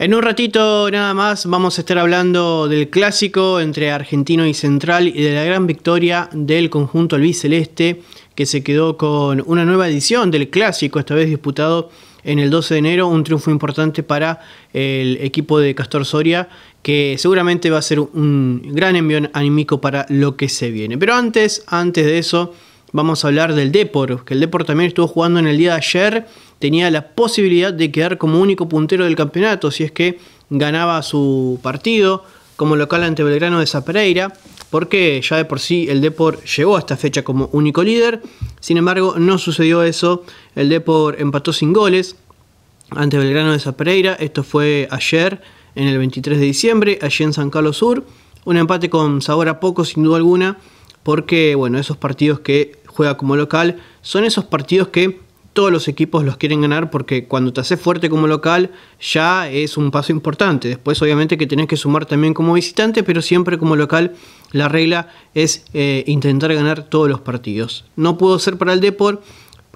En un ratito nada más vamos a estar hablando del clásico entre Argentino y Central y de la gran victoria del conjunto albiceleste que se quedó con una nueva edición del clásico, esta vez disputado en el 12 de enero, un triunfo importante para el equipo de Castor Soria que seguramente va a ser un gran envión anímico para lo que se viene. Pero antes, antes de eso, vamos a hablar del Depor, que el Depor también estuvo jugando en el día de ayer tenía la posibilidad de quedar como único puntero del campeonato si es que ganaba su partido como local ante Belgrano de Zapereira, porque ya de por sí el Depor llegó a esta fecha como único líder, sin embargo no sucedió eso, el Depor empató sin goles ante Belgrano de Zapereira, esto fue ayer en el 23 de diciembre, allí en San Carlos Sur, un empate con sabor a poco sin duda alguna, porque bueno, esos partidos que juega como local son esos partidos que todos los equipos los quieren ganar porque cuando te haces fuerte como local ya es un paso importante. Después obviamente que tenés que sumar también como visitante, pero siempre como local la regla es eh, intentar ganar todos los partidos. No puedo ser para el Deport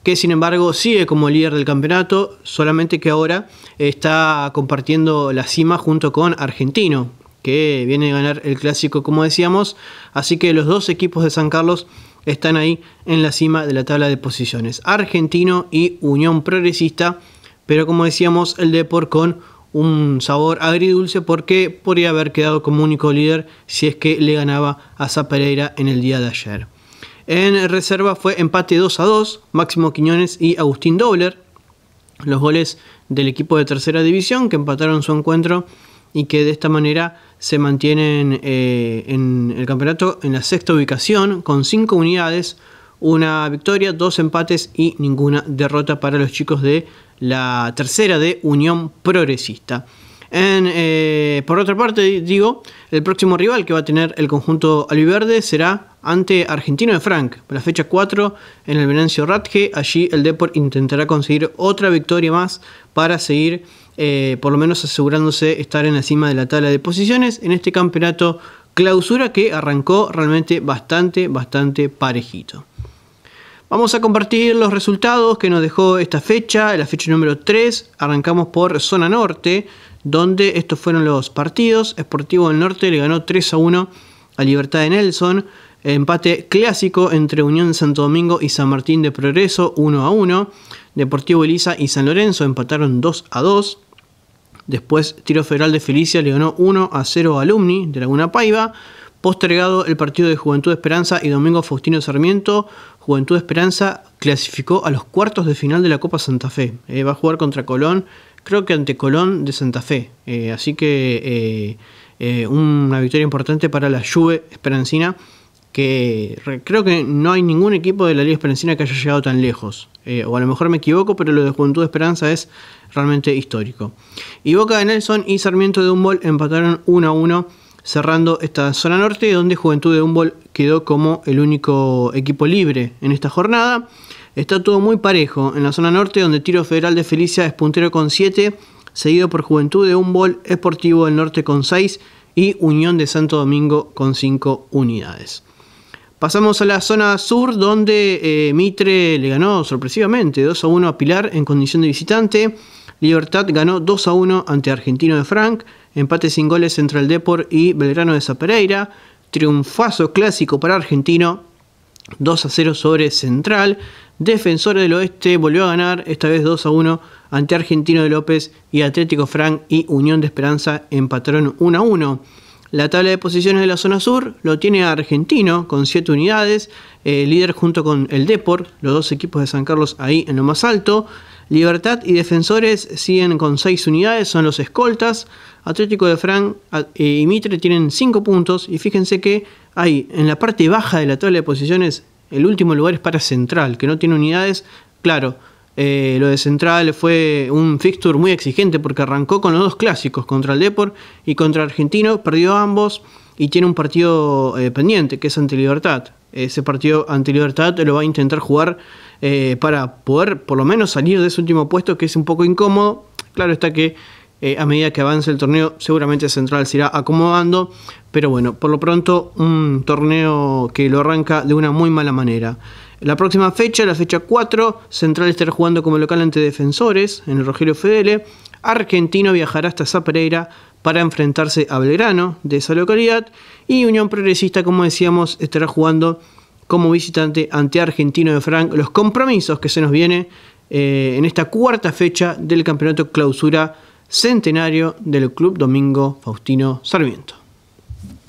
que sin embargo sigue como líder del campeonato, solamente que ahora está compartiendo la cima junto con Argentino que viene a ganar el clásico, como decíamos. Así que los dos equipos de San Carlos están ahí en la cima de la tabla de posiciones. Argentino y Unión Progresista. Pero como decíamos, el Depor con un sabor agridulce porque podría haber quedado como único líder si es que le ganaba a Zapereira en el día de ayer. En reserva fue empate 2 a 2, Máximo Quiñones y Agustín Dobler. Los goles del equipo de tercera división que empataron su encuentro y que de esta manera se mantienen eh, en el campeonato en la sexta ubicación con 5 unidades, una victoria, dos empates y ninguna derrota para los chicos de la tercera de Unión Progresista. Eh, por otra parte, digo, el próximo rival que va a tener el conjunto albiverde será ante Argentino de Frank, la fecha 4 en el Venancio Ratge. Allí el Deport intentará conseguir otra victoria más para seguir eh, por lo menos asegurándose estar en la cima de la tabla de posiciones en este campeonato clausura que arrancó realmente bastante, bastante parejito. Vamos a compartir los resultados que nos dejó esta fecha, la fecha número 3. Arrancamos por zona norte, donde estos fueron los partidos. Sportivo del Norte le ganó 3 a 1 a Libertad de Nelson. Empate clásico entre Unión Santo Domingo y San Martín de Progreso 1 a 1. Deportivo Elisa y San Lorenzo empataron 2 a 2. Después Tiro Federal de Felicia le ganó 1 a 0 a Alumni de Laguna Paiva. Postergado el partido de Juventud Esperanza y Domingo Faustino Sarmiento, Juventud Esperanza clasificó a los cuartos de final de la Copa Santa Fe. Eh, va a jugar contra Colón, creo que ante Colón de Santa Fe. Eh, así que eh, una victoria importante para la Juve Esperancina que creo que no hay ningún equipo de la Liga Esperanzina que haya llegado tan lejos. Eh, o a lo mejor me equivoco, pero lo de Juventud Esperanza es realmente histórico. Y Boca de Nelson y Sarmiento de Humboldt empataron 1 a 1, cerrando esta zona norte, donde Juventud de Humboldt quedó como el único equipo libre en esta jornada. Está todo muy parejo en la zona norte, donde Tiro Federal de Felicia es puntero con 7, seguido por Juventud de Humboldt, Esportivo del Norte con 6 y Unión de Santo Domingo con 5 unidades. Pasamos a la zona sur donde eh, Mitre le ganó sorpresivamente 2 a 1 a Pilar en condición de visitante. Libertad ganó 2 a 1 ante Argentino de Frank. Empate sin goles entre el Depor y Belgrano de Zapereira. Triunfazo clásico para Argentino. 2 a 0 sobre Central. Defensor del Oeste volvió a ganar, esta vez 2 a 1 ante Argentino de López y Atlético Frank y Unión de Esperanza empataron 1 a 1. La tabla de posiciones de la zona sur lo tiene Argentino con 7 unidades, eh, líder junto con el deport los dos equipos de San Carlos ahí en lo más alto. Libertad y Defensores siguen con 6 unidades, son los escoltas. Atlético de frank eh, y Mitre tienen 5 puntos y fíjense que hay en la parte baja de la tabla de posiciones el último lugar es para Central, que no tiene unidades. Claro, eh, lo de Central fue un fixture muy exigente porque arrancó con los dos clásicos, contra el Deport y contra Argentino, perdió ambos y tiene un partido eh, pendiente que es ante Libertad. Ese partido ante Libertad lo va a intentar jugar eh, para poder por lo menos salir de ese último puesto que es un poco incómodo. Claro está que eh, a medida que avance el torneo seguramente Central se irá acomodando, pero bueno, por lo pronto un torneo que lo arranca de una muy mala manera. La próxima fecha, la fecha 4, Central estará jugando como local ante Defensores en el Rogelio Fedele. Argentino viajará hasta Zapereira para enfrentarse a Belgrano de esa localidad. Y Unión Progresista, como decíamos, estará jugando como visitante ante Argentino de Frank. Los compromisos que se nos viene eh, en esta cuarta fecha del campeonato clausura centenario del Club Domingo Faustino Sarmiento.